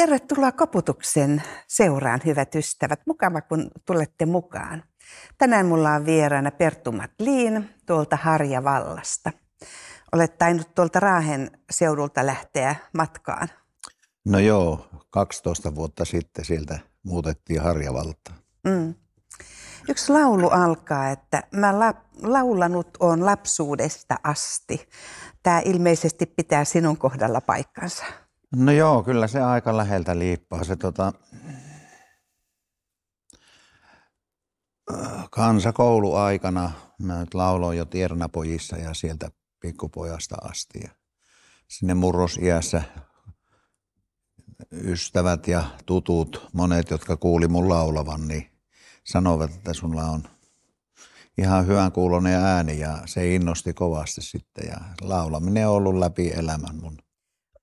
Tervetuloa koputuksen seuraan, hyvät ystävät. Mukava, kun tulette mukaan. Tänään mulla on vieraana Perttu Matliin tuolta Harjavallasta. Olet tainnut tuolta Raahen seudulta lähteä matkaan. No joo, 12 vuotta sitten sieltä muutettiin Harjavalta. Mm. Yksi laulu alkaa, että mä la- laulanut on lapsuudesta asti. Tämä ilmeisesti pitää sinun kohdalla paikkansa. No joo, kyllä se aika läheltä liippaa. Se tota, kansakouluaikana mä nyt lauloin jo tiernapojissa ja sieltä pikkupojasta asti. Ja sinne murrosiässä ystävät ja tutut, monet, jotka kuuli mun laulavan, niin sanovat, että sulla on ihan hyvän kuulonen ääni ja se innosti kovasti sitten. Ja laulaminen on ollut läpi elämän mun –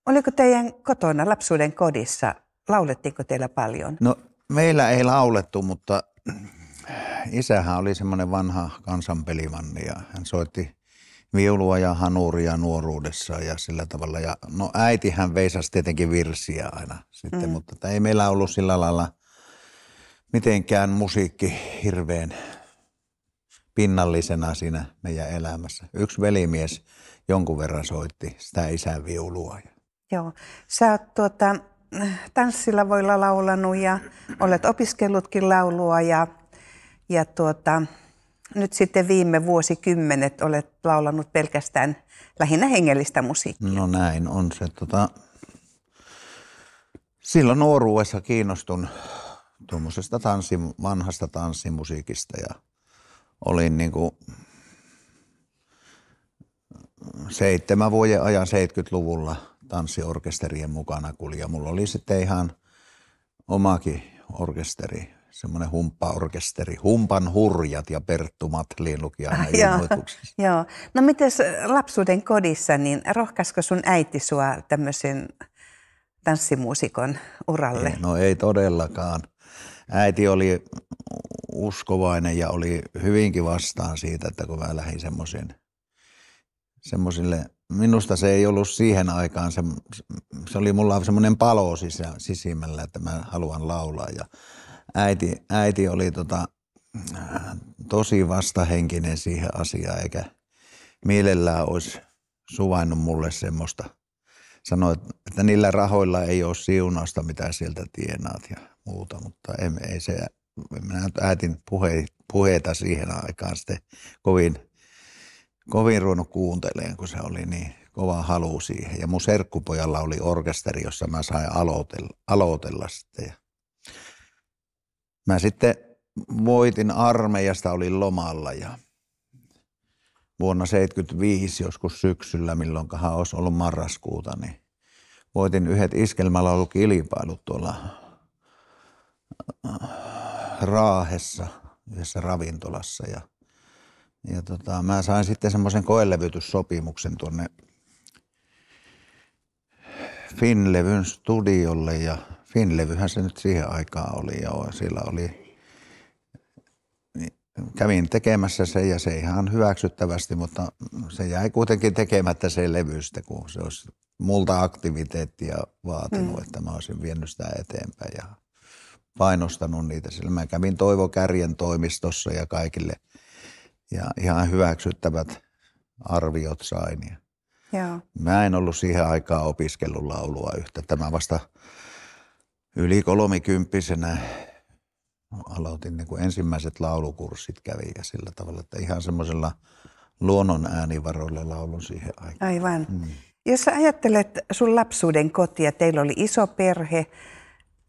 Oliko teidän kotona lapsuuden kodissa, laulettiinko teillä paljon? No meillä ei laulettu, mutta isähän oli semmoinen vanha kansanpelivanni ja hän soitti viulua ja hanuria nuoruudessa ja sillä tavalla. Ja, no äitihän veisasi tietenkin virsiä aina sitten, mm. mutta ei meillä ollut sillä lailla mitenkään musiikki hirveän pinnallisena siinä meidän elämässä. Yksi velimies jonkun verran soitti sitä isän viulua ja Joo. Sä oot tuota, voilla laulanut ja olet opiskellutkin laulua ja, ja tuota, nyt sitten viime vuosikymmenet olet laulanut pelkästään lähinnä hengellistä musiikkia. No näin on se. tuota silloin nuoruudessa kiinnostun tuommoisesta tanssi, vanhasta tanssimusiikista ja olin niin kuin seitsemän vuoden ajan 70-luvulla – tanssiorkesterien mukana kuli. mulla oli sitten ihan omakin orkesteri, semmoinen humppaorkesteri, Humpan hurjat ja Perttu Matliin luki aina ah, ilmoituksessa. Joo. No miten lapsuuden kodissa, niin rohkaisiko sun äiti sua tämmöisen tanssimuusikon uralle? Ei, no ei todellakaan. Äiti oli uskovainen ja oli hyvinkin vastaan siitä, että kun mä lähdin semmoisille minusta se ei ollut siihen aikaan, se, se oli mulla semmoinen palo sisä, sisimmällä, että mä haluan laulaa ja äiti, äiti oli tota, äh, tosi vastahenkinen siihen asiaan eikä mielellään olisi suvainnut mulle semmoista. Sanoi, että niillä rahoilla ei ole siunausta, mitä sieltä tienaat ja muuta, mutta ei, ei se, minä äitin puhe, puheita siihen aikaan sitten kovin – kovin ruvennut kuuntelemaan, kun se oli niin kova halu siihen. Ja mun serkkupojalla oli orkesteri, jossa mä sain aloitella, aloitella sitten. Ja mä sitten voitin armeijasta, olin lomalla ja vuonna 75 joskus syksyllä, milloin olisi ollut marraskuuta, niin voitin yhdet iskelmällä ollut kilpailut tuolla äh, Raahessa yhdessä ravintolassa ja – ja tota, mä sain sitten semmoisen koelevytyssopimuksen tuonne Finlevyn studiolle ja Finlevyhän se nyt siihen aikaan oli ja sillä oli, niin kävin tekemässä se ja se ihan hyväksyttävästi, mutta se jäi kuitenkin tekemättä se levystä, kun se olisi multa aktiviteettia vaatinut, mm. että mä olisin vienyt sitä eteenpäin ja painostanut niitä. Sillä mä kävin Toivo Kärjen toimistossa ja kaikille – ja ihan hyväksyttävät arviot sain. Ja Joo. Mä en ollut siihen aikaan opiskellut laulua yhtä. Tämä vasta yli kolmikymppisenä aloitin niin kuin ensimmäiset laulukurssit kävi ja sillä tavalla, että ihan semmoisella luonnon äänivaroilla laulun siihen aikaan. Aivan. Mm. Jos sä ajattelet sun lapsuuden kotia, teillä oli iso perhe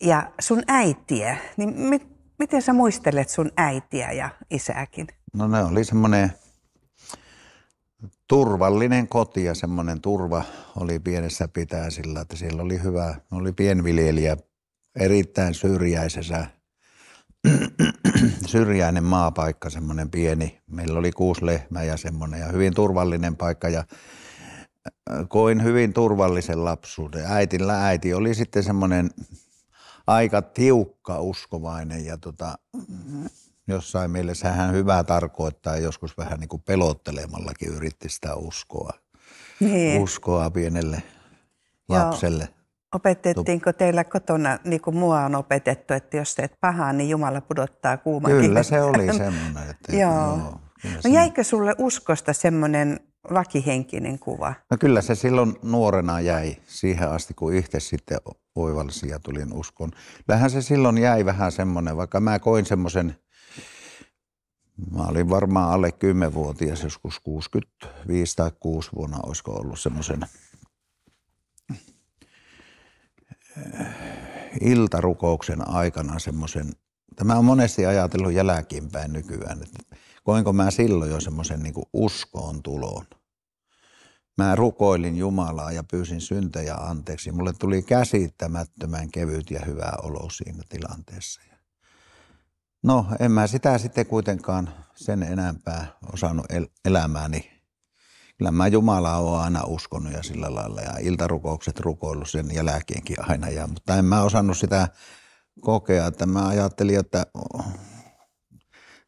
ja sun äitiä, niin mit, miten sä muistelet sun äitiä ja isääkin? No ne oli semmoinen turvallinen koti ja semmoinen turva oli pienessä pitää sillä, että siellä oli hyvä, oli pienviljelijä erittäin syrjäisessä, syrjäinen maapaikka, semmoinen pieni. Meillä oli kuusi lehmää ja semmoinen ja hyvin turvallinen paikka ja äh, koin hyvin turvallisen lapsuuden. Äitillä äiti oli sitten semmoinen aika tiukka uskovainen ja tota, jossain mielessä hän hyvää tarkoittaa joskus vähän niin kuin pelottelemallakin yritti sitä uskoa, niin. uskoa pienelle lapselle. Joo. Opetettiinko teillä kotona, niin kuin mua on opetettu, että jos teet pahaa, niin Jumala pudottaa kuuman Kyllä se oli semmoinen. Että, joo. joo no jäikö sulle uskosta semmoinen lakihenkinen kuva? No kyllä se silloin nuorena jäi siihen asti, kun itse sitten oivalsi ja tulin uskoon. Lähän se silloin jäi vähän semmoinen, vaikka mä koin semmoisen Mä olin varmaan alle 10-vuotias, joskus 65 tai 6 vuonna olisiko ollut semmoisen eh, iltarukouksen aikana semmoisen, tämä on monesti ajatellut jälkeenpäin nykyään, että koinko mä silloin jo semmoisen niin uskoon tuloon. Mä rukoilin Jumalaa ja pyysin syntejä anteeksi. Mulle tuli käsittämättömän kevyt ja hyvä olo siinä tilanteessa. Ja No en mä sitä sitten kuitenkaan sen enempää osannut el- elämääni. Kyllä mä Jumalaa oon aina uskonut ja sillä lailla ja iltarukoukset rukoillut sen jälkeenkin aina. Ja, mutta en mä osannut sitä kokea, että mä ajattelin, että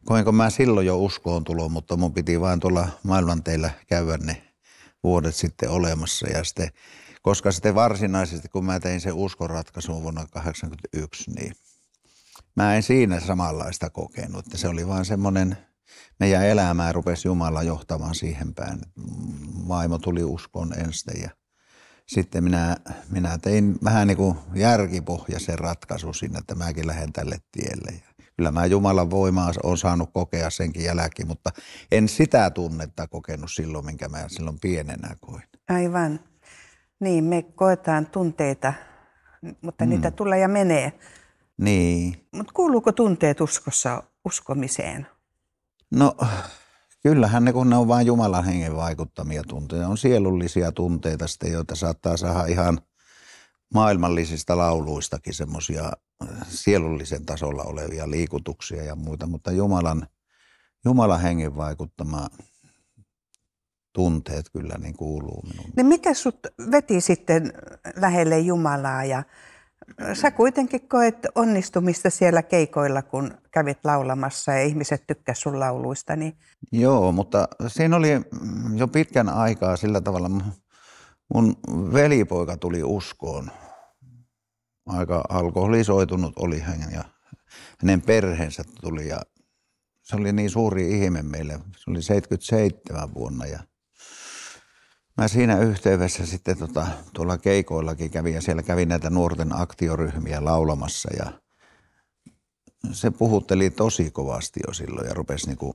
koenko mä silloin jo uskoon tulo, mutta mun piti vain tuolla maailman teillä käydä ne vuodet sitten olemassa. Ja sitten, koska sitten varsinaisesti, kun mä tein sen uskonratkaisun vuonna 1981, niin – mä en siinä samanlaista kokenut. Se oli vaan semmoinen, meidän elämää rupesi Jumala johtamaan siihen päin. Vaimo tuli uskon ensin ja sitten minä, minä tein vähän niin kuin järkipohjaisen ratkaisun siinä, että mäkin lähden tälle tielle. Ja kyllä mä Jumalan voimaa olen saanut kokea senkin jälkeen, mutta en sitä tunnetta kokenut silloin, minkä mä silloin pienenä koin. Aivan. Niin, me koetaan tunteita, mutta mm. niitä tulee ja menee. Niin. Mutta kuuluuko tunteet uskossa uskomiseen? No kyllähän ne, kun ne on vain Jumalan hengen vaikuttamia tunteita, on sielullisia tunteita sitten, joita saattaa saada ihan maailmallisista lauluistakin semmoisia äh, sielullisen tasolla olevia liikutuksia ja muita, mutta Jumalan, Jumalan hengen vaikuttama tunteet kyllä niin kuuluu minun. Niin mikä sut veti sitten lähelle Jumalaa ja sä kuitenkin koet onnistumista siellä keikoilla, kun kävit laulamassa ja ihmiset tykkäsivät sun lauluista. Niin... Joo, mutta siinä oli jo pitkän aikaa sillä tavalla. Mun velipoika tuli uskoon. Aika alkoholisoitunut oli hän ja hänen perheensä tuli ja se oli niin suuri ihme meille. Se oli 77 vuonna ja mä siinä yhteydessä sitten tota, tuolla keikoillakin kävin ja siellä kävin näitä nuorten aktioryhmiä laulamassa ja se puhutteli tosi kovasti jo silloin ja rupesi niinku,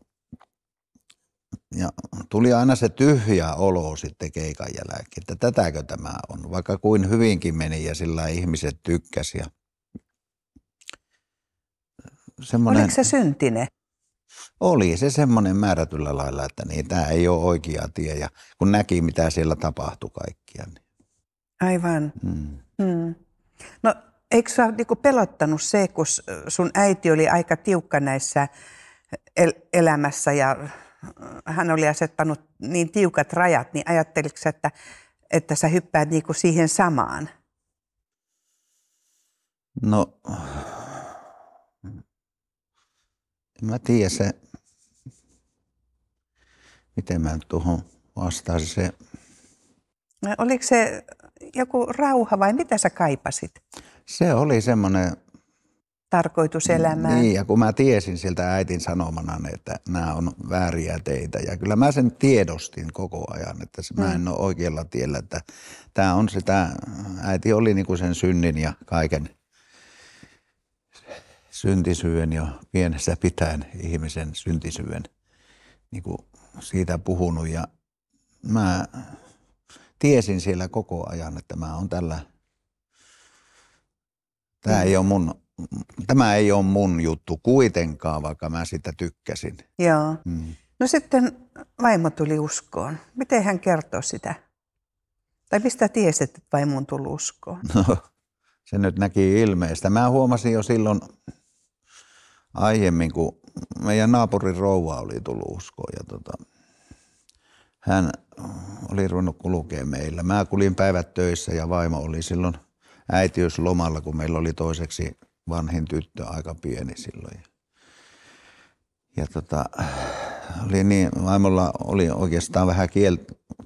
ja tuli aina se tyhjä olo sitten keikan jälkeen, että tätäkö tämä on, vaikka kuin hyvinkin meni ja sillä ihmiset tykkäsi. Ja semmoinen... Oliko se syntinen? Oli se semmoinen määrätyllä lailla, että niin, tämä ei ole oikea tie. Ja kun näki, mitä siellä tapahtui kaikkia. Niin. Aivan. Mm. Mm. No eikö sä niinku pelottanut se, kun sun äiti oli aika tiukka näissä el- elämässä ja äh, hän oli asettanut niin tiukat rajat, niin ajatteliko sä, että, että sä hyppäät niinku siihen samaan? No en mä tiedä se, miten mä tuohon vastaisin se. No, oliko se joku rauha vai mitä sä kaipasit? Se oli semmoinen... Tarkoitus elämään. Niin, ja kun mä tiesin siltä äitin sanomana, niin että nämä on vääriä teitä. Ja kyllä mä sen tiedostin koko ajan, että mm. mä en mm. ole oikealla tiellä. Että tämä on sitä, äiti oli niinku sen synnin ja kaiken syntisyyden ja pienessä pitäen ihmisen syntisyyden, niin kuin siitä puhunut. Ja mä tiesin siellä koko ajan, että mä on tällä, tämä ei ole mun, tämä ei ole mun juttu kuitenkaan, vaikka mä sitä tykkäsin. Joo. Mm. No sitten vaimo tuli uskoon. Miten hän kertoo sitä? Tai mistä tiesit, että vaimo on tullut uskoon? No, se nyt näki ilmeistä. Mä huomasin jo silloin aiemmin, kun meidän naapurin rouva oli tullut uskoon ja tota, hän oli ruvennut kulkea meillä. Mä kulin päivät töissä ja vaimo oli silloin äitiyslomalla, kun meillä oli toiseksi vanhin tyttö aika pieni silloin. Ja tota, oli niin, vaimolla oli oikeastaan vähän kiel,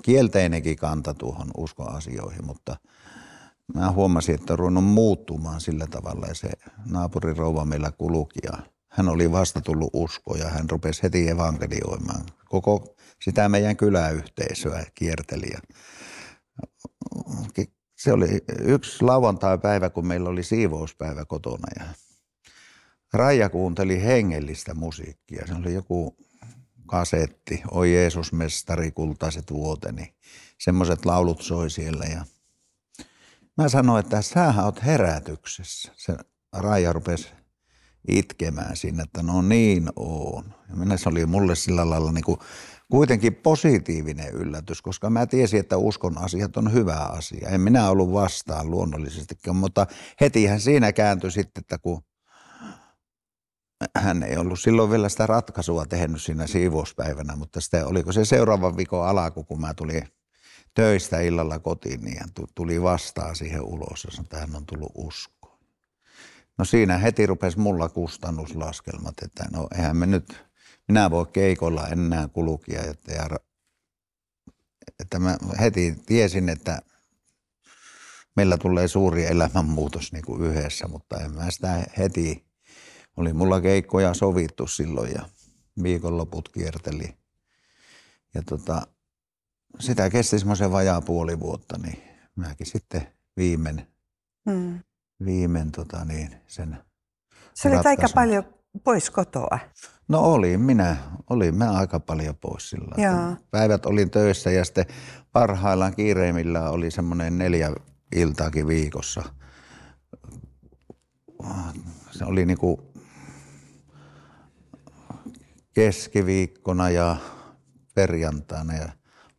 kielteinenkin kanta tuohon uskoasioihin, mutta mä huomasin, että on ruvennut muuttumaan sillä tavalla ja se rouva meillä kulki ja hän oli vasta tullut usko ja hän rupesi heti evankelioimaan. Koko sitä meidän kyläyhteisöä kierteli. se oli yksi lauantai-päivä, kun meillä oli siivouspäivä kotona ja Raija kuunteli hengellistä musiikkia. Se oli joku kasetti, Oi Jeesus mestari, kultaiset vuoteni. Semmoiset laulut soi siellä ja mä sanoin, että sähän oot herätyksessä. Se Raija rupesi itkemään siinä, että no niin on. Ja minä se oli mulle sillä lailla niin kuin kuitenkin positiivinen yllätys, koska mä tiesin, että uskon asiat on hyvä asia. En minä ollut vastaan luonnollisesti, mutta hetihän siinä kääntyi sitten, että kun hän ei ollut silloin vielä sitä ratkaisua tehnyt siinä siivouspäivänä, mutta sitten oliko se seuraavan viikon alaku, kun mä tulin töistä illalla kotiin, niin hän tuli vastaan siihen ulos ja sanoi, että hän on tullut usko. No siinä heti rupesi mulla kustannuslaskelmat, että no eihän me nyt, minä voi keikolla enää kulukia. Että, ja, että mä heti tiesin, että meillä tulee suuri elämänmuutos niin kuin yhdessä, mutta en mä sitä heti, oli mulla keikkoja sovittu silloin ja viikonloput kierteli. Ja tota, sitä kesti semmoisen vajaa puoli vuotta, niin mäkin sitten viimein hmm viimein tota niin, sen Se oli aika paljon pois kotoa. No oli minä, olin mä aika paljon pois sillä Päivät olin töissä ja sitten parhaillaan kiireimmillä oli semmoinen neljä iltaakin viikossa. Se oli niinku keskiviikkona ja perjantaina ja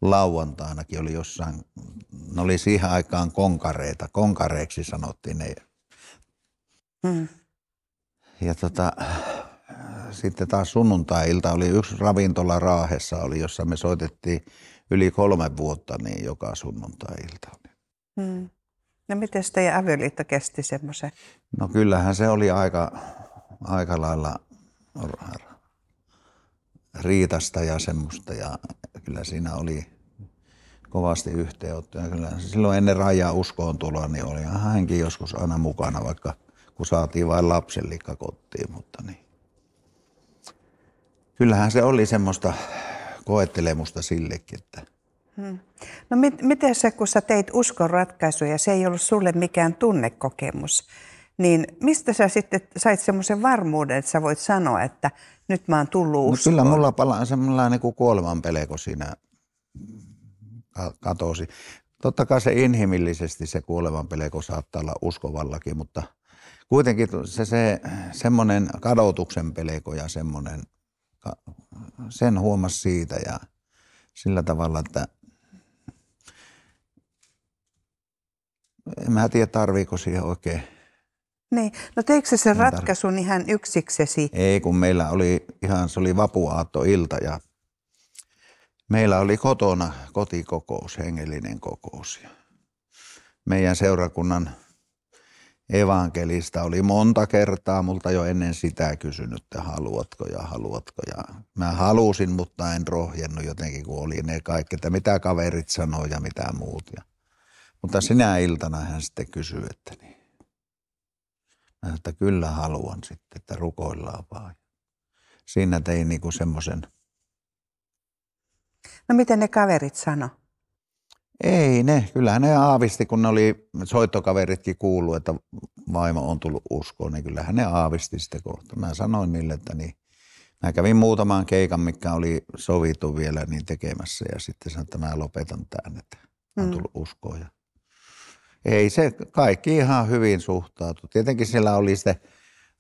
lauantainakin oli jossain, ne oli siihen aikaan konkareita, konkareiksi sanottiin ne Mm. Ja tota, sitten taas sunnuntai-ilta oli yksi ravintola Raahessa, oli, jossa me soitettiin yli kolme vuotta niin joka sunnuntai-ilta. Mm. No miten teidän avioliitto kesti semmoisen? No kyllähän se oli aika, aika lailla riitasta ja semmoista ja kyllä siinä oli kovasti yhteenottoja. Kyllä silloin ennen rajaa uskoon tuloa, niin oli hänkin joskus aina mukana, vaikka – kun saatiin vain lapsen kotiin, mutta niin. Kyllähän se oli semmoista koettelemusta sillekin, että hmm. No mit, miten se, kun sä teit uskon ratkaisuja, se ei ollut sulle mikään tunnekokemus, niin mistä sä sitten sait semmoisen varmuuden, että sä voit sanoa, että nyt mä oon tullut uskoon? No kyllä mulla palaa semmoinen niin kuolemanpelko siinä katosi. Totta kai se inhimillisesti se kuolemanpelko saattaa olla uskovallakin, mutta – kuitenkin se, se semmoinen kadotuksen pelko ja semmoinen, sen huomasi siitä ja sillä tavalla, että en mä tiedä tarviiko siihen oikein. Niin, no teikö se sen niin ratkaisun tarvi... ihan yksiksesi? Ei, kun meillä oli ihan, se oli vapuaattoilta ja meillä oli kotona kotikokous, hengellinen kokous. meidän seurakunnan evankelista oli monta kertaa multa jo ennen sitä kysynyt, että haluatko ja haluatko. Ja mä halusin, mutta en rohjennut jotenkin, kun oli ne kaikki, että mitä kaverit sanoo ja mitä muut. Ja, mutta sinä iltana hän sitten kysyi, että niin. sanoin, että kyllä haluan sitten, että rukoillaan vaan. Siinä tein niin semmoisen. No miten ne kaverit sano? Ei ne, kyllähän ne aavisti, kun ne oli soittokaveritkin kuullut, että vaimo on tullut uskoon, niin kyllähän ne aavisti sitä kohta. Mä sanoin niille, että niin, mä kävin muutamaan keikan, mikä oli sovittu vielä niin tekemässä ja sitten sanoin, että mä lopetan tämän, että on mm. tullut uskoon. ei se, kaikki ihan hyvin suhtautu. Tietenkin siellä oli sitten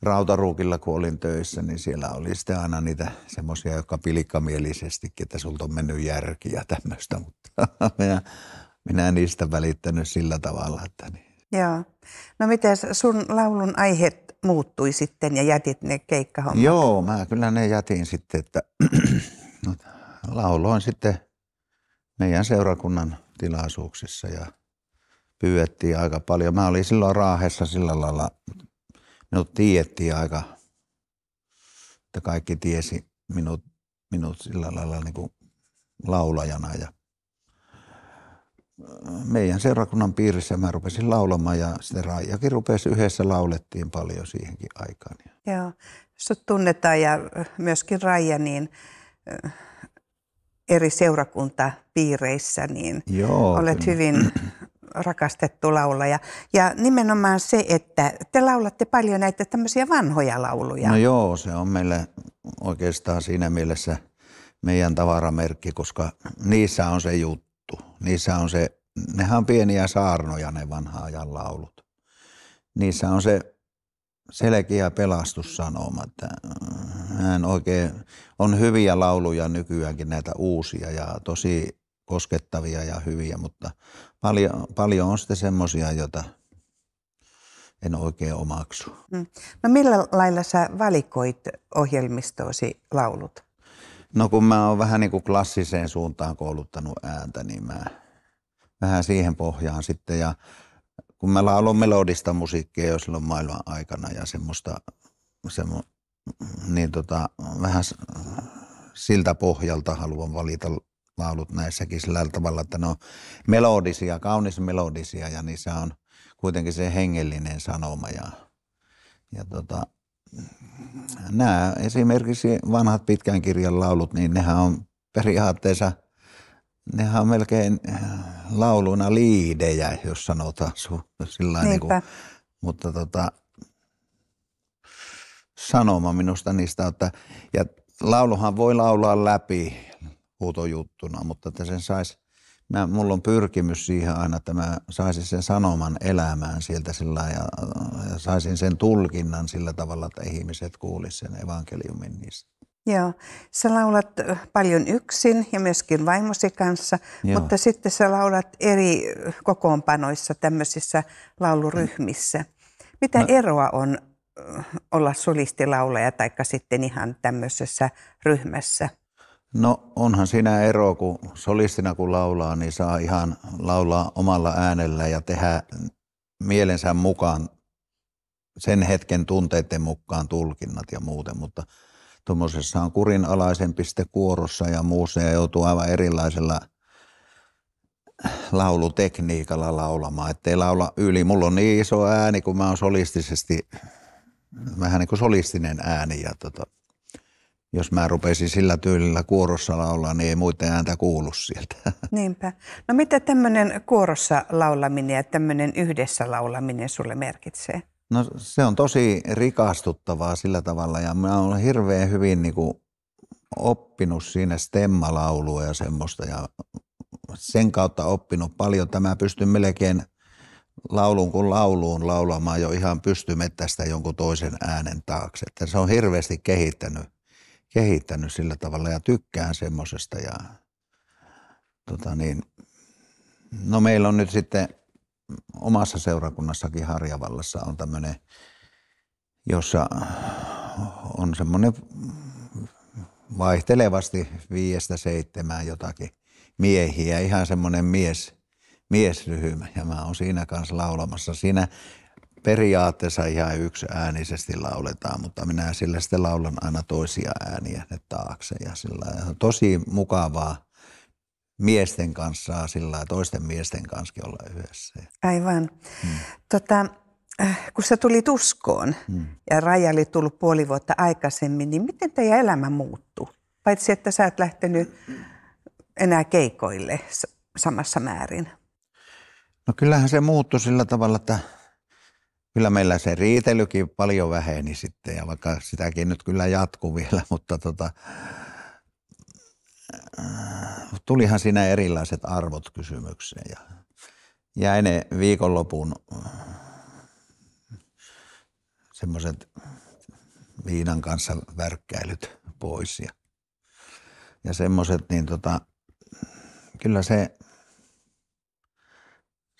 rautaruukilla, kun olin töissä, niin siellä oli sitten aina niitä semmoisia, jotka pilikkamielisesti, että sulta on mennyt järki ja tämmöistä, mutta minä, minä niistä välittänyt sillä tavalla, että niin. Joo. No miten sun laulun aiheet muuttui sitten ja jätit ne keikkahommat? Joo, mä kyllä ne jätin sitten, että no, lauloin sitten meidän seurakunnan tilaisuuksissa ja pyydettiin aika paljon. Mä olin silloin Raahessa sillä lailla minut tiettiin aika, että kaikki tiesi minut, minut sillä lailla niin kuin laulajana ja meidän seurakunnan piirissä mä rupesin laulamaan ja sitten Raijakin rupesi yhdessä laulettiin paljon siihenkin aikaan. Joo, sut tunnetaan ja myöskin Raija niin eri seurakuntapiireissä, niin Joo, olet kyllä. hyvin rakastettu laulaja. Ja nimenomaan se, että te laulatte paljon näitä tämmöisiä vanhoja lauluja. No joo, se on meille oikeastaan siinä mielessä meidän tavaramerkki, koska niissä on se juttu. Niissä on se, nehän on pieniä saarnoja ne vanhaa ajan laulut. Niissä on se selkeä pelastussanoma. Että äh, hän oikein on hyviä lauluja nykyäänkin näitä uusia ja tosi koskettavia ja hyviä, mutta paljon, paljon on sitten semmoisia, joita en oikein omaksu. Mm. No millä lailla sä valikoit ohjelmistoosi laulut? No kun mä oon vähän niin kuin klassiseen suuntaan kouluttanut ääntä, niin mä vähän siihen pohjaan sitten. Ja kun mä laulun melodista musiikkia jo silloin maailman aikana ja semmoista, semmo, niin tota, vähän siltä pohjalta haluan valita laulut näissäkin sillä tavalla, että ne on melodisia, kaunis melodisia ja niissä on kuitenkin se hengellinen sanoma. Ja, ja tota, nämä esimerkiksi vanhat pitkän kirjan laulut, niin nehän on periaatteessa, nehän on melkein äh, lauluna liidejä, jos sanotaan su, sillä niin kuin, mutta tota, sanoma minusta niistä, että ja lauluhan voi laulaa läpi huutojuttuna, mutta että sen saisi, mä, mulla on pyrkimys siihen aina, että mä saisin sen sanoman elämään sieltä sillä ja, ja saisin sen tulkinnan sillä tavalla, että ihmiset kuulisivat sen evankeliumin niistä. Joo, sä laulat paljon yksin ja myöskin vaimosi kanssa, Joo. mutta sitten sä laulat eri kokoonpanoissa tämmöisissä lauluryhmissä. Mitä no. eroa on olla solistilaulaja tai sitten ihan tämmöisessä ryhmässä? No onhan siinä ero, kun solistina kun laulaa, niin saa ihan laulaa omalla äänellä ja tehdä mielensä mukaan sen hetken tunteiden mukaan tulkinnat ja muuten, mutta tuommoisessa on kurinalaisempi sitten kuorossa ja muussa ja joutuu aivan erilaisella laulutekniikalla laulamaan, ettei laula yli. Mulla on niin iso ääni, kun mä oon solistisesti, vähän niin kuin solistinen ääni ja tota, jos mä rupesin sillä tyylillä kuorossa laulaa, niin ei muuten ääntä kuulu sieltä. Niinpä. No mitä tämmöinen kuorossa laulaminen ja tämmöinen yhdessä laulaminen sulle merkitsee? No se on tosi rikastuttavaa sillä tavalla ja mä olen hirveän hyvin niin kuin oppinut siinä stemmalaulua ja semmoista ja sen kautta oppinut paljon. Tämä pystyn melkein laulun kuin lauluun laulamaan jo ihan pystymettästä jonkun toisen äänen taakse. Että se on hirveästi kehittänyt kehittänyt sillä tavalla ja tykkään semmoisesta. Ja, tota niin, no meillä on nyt sitten omassa seurakunnassakin Harjavallassa on tämmöinen, jossa on semmoinen vaihtelevasti viiestä seitsemään jotakin miehiä, ihan semmoinen mies, miesryhmä ja mä oon siinä kanssa laulamassa. Siinä periaatteessa ihan yksi äänisesti lauletaan, mutta minä sillä sitten laulan aina toisia ääniä ne taakse. Ja sillä on tosi mukavaa miesten kanssa sillä toisten miesten kanssa olla yhdessä. Aivan. Hmm. Tota, äh, kun sä tulit uskoon hmm. ja Raja oli tullut puoli vuotta aikaisemmin, niin miten teidän elämä muuttui? Paitsi, että sä et lähtenyt enää keikoille samassa määrin. No kyllähän se muuttui sillä tavalla, että kyllä meillä se riitelykin paljon väheni sitten ja vaikka sitäkin nyt kyllä jatkuu vielä, mutta tota, äh, tulihan siinä erilaiset arvot kysymykseen ja jäi ne viikonlopun äh, semmoiset viinan kanssa värkkäilyt pois ja, ja semmoiset, niin tota, kyllä se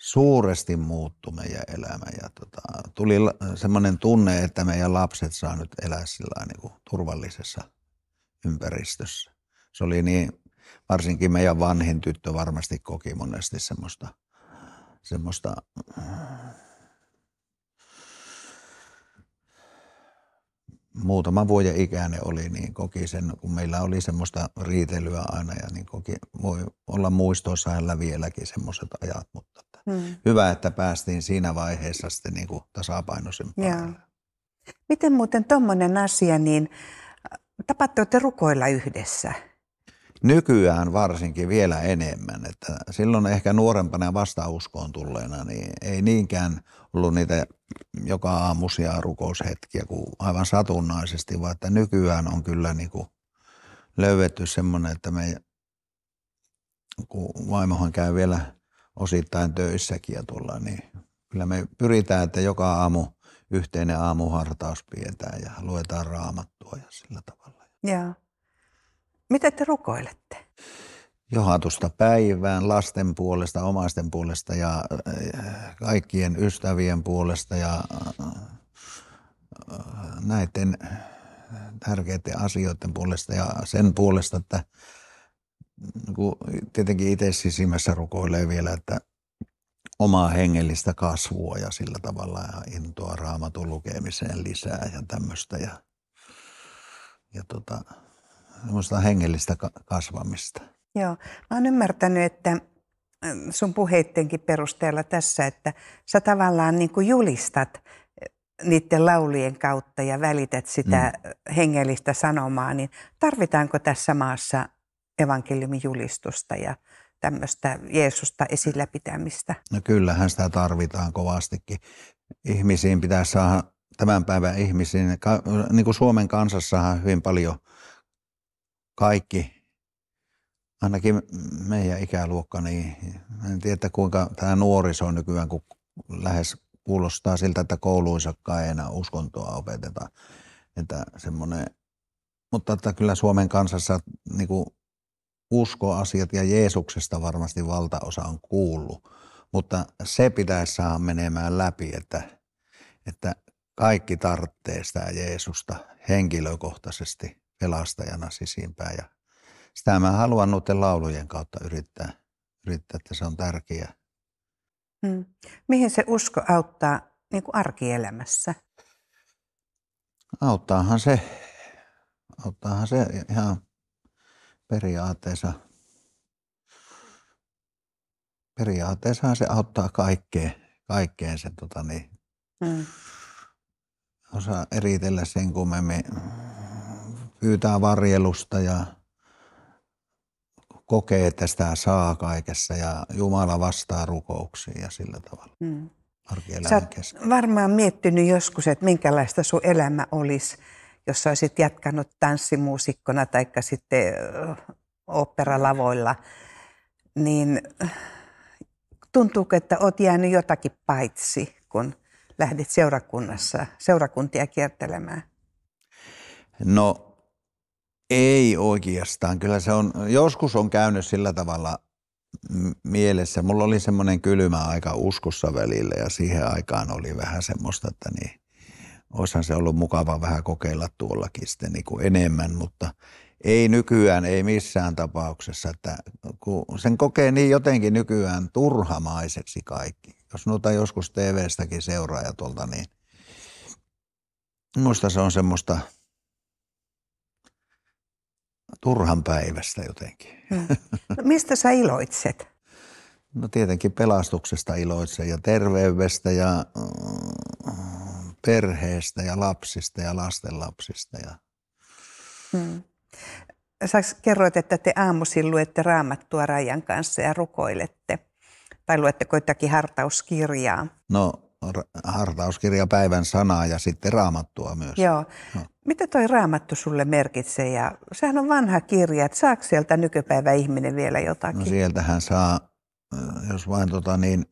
suuresti muuttui meidän elämä ja tota, tuli semmoinen tunne, että meidän lapset saa nyt elää sillä niin kuin turvallisessa ympäristössä. Se oli niin, varsinkin meidän vanhin tyttö varmasti koki monesti semmoista, semmoista äh, muutama vuoden ikäinen oli, niin koki sen, kun meillä oli semmoista riitelyä aina ja niin koki, voi olla muistoissa hänellä vieläkin semmoiset ajat, mutta että hmm. hyvä, että päästiin siinä vaiheessa sitten niin kuin tasapainoisempaan. Miten muuten tuommoinen asia, niin äh, tapahtuitte rukoilla yhdessä? Nykyään varsinkin vielä enemmän. Että silloin ehkä nuorempana vastauskoon tulleena niin ei niinkään ollut niitä joka aamuisia rukoushetkiä kuin aivan satunnaisesti, vaan että nykyään on kyllä niin kuin löydetty semmoinen, että me, kun vaimohan käy vielä osittain töissäkin ja tuolla, niin kyllä me pyritään, että joka aamu yhteinen aamuhartaus pidetään ja luetaan raamattua ja sillä tavalla. Joo. Miten te rukoilette? johatusta päivään lasten puolesta, omaisten puolesta ja äh, kaikkien ystävien puolesta ja äh, näiden tärkeiden asioiden puolesta ja sen puolesta, että niin kun tietenkin itse sisimmässä rukoilee vielä, että omaa hengellistä kasvua ja sillä tavalla ja intoa raamatun lukemiseen lisää ja tämmöistä ja, ja tota, semmoista hengellistä kasvamista. Joo, mä oon ymmärtänyt, että sun puheittenkin perusteella tässä, että sä tavallaan niin kuin julistat niiden laulien kautta ja välität sitä mm. hengellistä sanomaa, niin tarvitaanko tässä maassa evankeliumin julistusta ja tämmöistä Jeesusta esillä pitämistä? No kyllähän sitä tarvitaan kovastikin. Ihmisiin pitää saada, tämän päivän ihmisiin, niin kuin Suomen kansassahan hyvin paljon kaikki ainakin meidän ikäluokka, niin en tiedä kuinka tämä nuoriso nykyään, kun lähes kuulostaa siltä, että kouluissakaan ei enää uskontoa opeteta. Että semmoinen, mutta että kyllä Suomen kansassa niin kuin uskoasiat ja Jeesuksesta varmasti valtaosa on kuullut. Mutta se pitäisi saada menemään läpi, että, että kaikki tarvitsee sitä Jeesusta henkilökohtaisesti pelastajana sisimpään ja sitä mä haluan noiden laulujen kautta yrittää, yrittää että se on tärkeää. Hmm. Mihin se usko auttaa niin kuin arkielämässä? Auttaahan se, auttaahan se ihan periaatteessa. Periaatteessa se auttaa kaikkeen, kaikkeen sen tota niin, hmm. osaa eritellä sen kummemmin. Pyytää varjelusta ja kokee, että sitä saa kaikessa ja Jumala vastaa rukouksiin ja sillä tavalla. Mm. Sä varmaan miettinyt joskus, että minkälaista sun elämä olisi, jos sä olisit jatkanut tanssimuusikkona tai sitten operalavoilla, niin tuntuuko, että oot jäänyt jotakin paitsi, kun lähdit seurakunnassa, seurakuntia kiertelemään? No ei oikeastaan. Kyllä se on, joskus on käynyt sillä tavalla mielessä. Mulla oli semmoinen kylmä aika uskossa välillä ja siihen aikaan oli vähän semmoista, että niin, olisihan se ollut mukava vähän kokeilla tuollakin sitten niin kuin enemmän, mutta ei nykyään, ei missään tapauksessa. Että kun sen kokee niin jotenkin nykyään turhamaiseksi kaikki. Jos noita joskus TV-stäkin seuraa ja tuolta, niin muista se on semmoista – turhan päivästä jotenkin. Hmm. No, mistä sä iloitset? No tietenkin pelastuksesta iloitsen ja terveydestä ja mm, perheestä ja lapsista ja lastenlapsista. Ja... Hmm. Sä kerroit, että te aamuisin luette raamattua Rajan kanssa ja rukoilette. Tai luetteko jotakin hartauskirjaa? No hartauskirjapäivän sanaa ja sitten raamattua myös. Joo. No. Mitä toi raamattu sulle merkitsee? Ja, sehän on vanha kirja, että saako sieltä nykypäivä ihminen vielä jotakin? No sieltähän saa, äh, jos vain tota niin,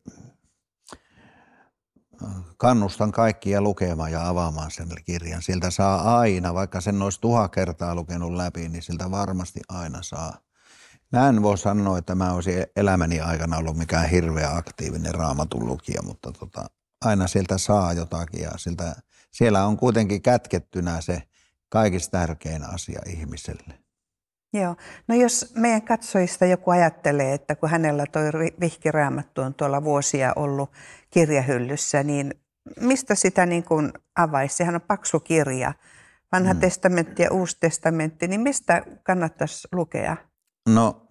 kannustan kaikkia lukemaan ja avaamaan sen kirjan. Sieltä saa aina, vaikka sen olisi tuhat kertaa lukenut läpi, niin siltä varmasti aina saa. Mä en voi sanoa, että mä olisin e-, elämäni aikana ollut mikään hirveä aktiivinen raamatun lukija, mutta tota, aina sieltä saa jotakin ja siltä, siellä on kuitenkin kätkettynä se kaikista tärkein asia ihmiselle. Joo. No jos meidän katsojista joku ajattelee, että kun hänellä toi vihkiraamattu on tuolla vuosia ollut kirjahyllyssä, niin mistä sitä niin kuin avaisi? Sehän on paksu kirja. Vanha hmm. testamentti ja uusi testamentti, niin mistä kannattaisi lukea? No,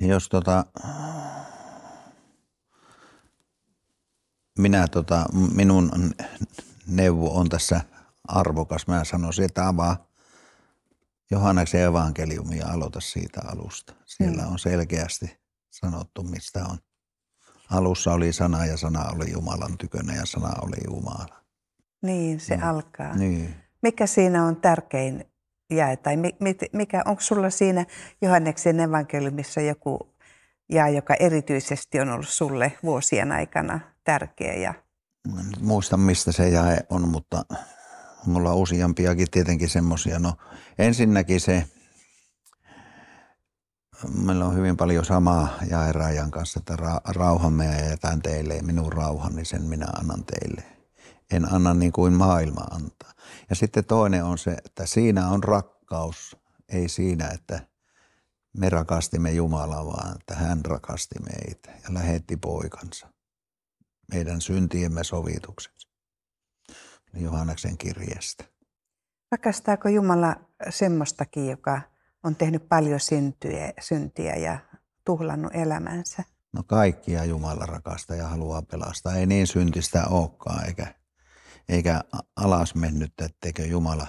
jos tota, minä, tota, minun neuvo on tässä arvokas. Mä sanoisin, että avaa Johanneksen evankeliumia ja aloita siitä alusta. Siellä on selkeästi sanottu, mistä on. Alussa oli sana ja sana oli Jumalan tykönä ja sana oli Jumala. Niin, se no. alkaa. Niin. Mikä siinä on tärkein jae? Tai mikä, onko sulla siinä Johanneksen evankeliumissa joku ja joka erityisesti on ollut sulle vuosien aikana tärkeä. Ja... En muista, mistä se jae on, mutta mulla on useampiakin tietenkin semmoisia. No, ensinnäkin se, meillä on hyvin paljon samaa jaeraajan kanssa, että ra- rauhamme me jätän teille ja minun rauhani, sen minä annan teille. En anna niin kuin maailma antaa. Ja sitten toinen on se, että siinä on rakkaus, ei siinä, että me rakastimme Jumalaa, vaan että hän rakasti meitä ja lähetti poikansa meidän syntiemme sovitukseksi. Niin Johanneksen kirjeestä. Rakastaako Jumala semmoistakin, joka on tehnyt paljon syntyä, syntiä ja tuhlannut elämänsä? No kaikkia Jumala rakastaa ja haluaa pelastaa. Ei niin syntistä olekaan, eikä, eikä alas mennyt, etteikö Jumala,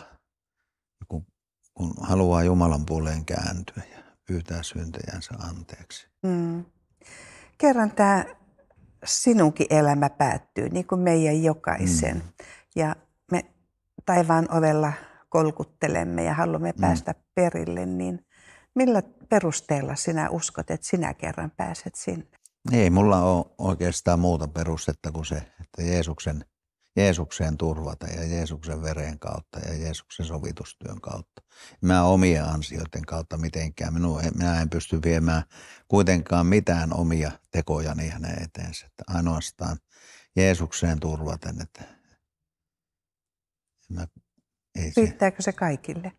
kun, kun haluaa Jumalan puoleen kääntyä ja pyytää syntejänsä anteeksi. Mm. Kerran tämä sinunkin elämä päättyy, niin kuin meidän jokaisen. Mm. Ja me taivaan ovella kolkuttelemme ja haluamme mm. päästä perille, niin millä perusteella sinä uskot, että sinä kerran pääset sinne? Ei mulla ole oikeastaan muuta perustetta kuin se, että Jeesuksen – Jeesukseen turvata ja Jeesuksen veren kautta ja Jeesuksen sovitustyön kautta. Mä omia ansioiden kautta mitenkään. Minua, minä en pysty viemään kuitenkaan mitään omia tekojani hänen eteensä. Että ainoastaan Jeesukseen turvaten. Että mä, ei se. Riittääkö se kaikille?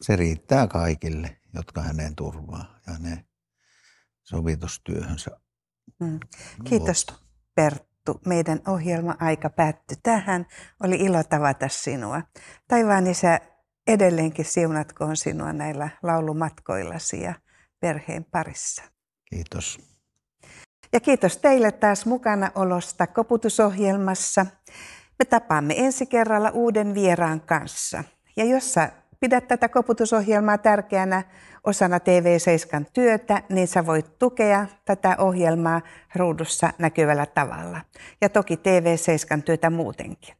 Se riittää kaikille, jotka hänen turvaa ja hänen sovitustyöhönsä. Mm. Kiitos Perttu sovittu. Meidän ohjelma-aika päättyi tähän. Oli ilo tavata sinua. Taivaan isä, edelleenkin siunatkoon sinua näillä laulumatkoillasi ja perheen parissa. Kiitos. Ja kiitos teille taas mukana olosta koputusohjelmassa. Me tapaamme ensi kerralla uuden vieraan kanssa. Ja jos sä pidät tätä koputusohjelmaa tärkeänä osana TV7 työtä, niin sä voit tukea tätä ohjelmaa ruudussa näkyvällä tavalla. Ja toki TV7 työtä muutenkin.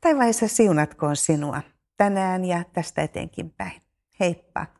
Taivaissa siunatkoon sinua tänään ja tästä etenkin päin. Heippa!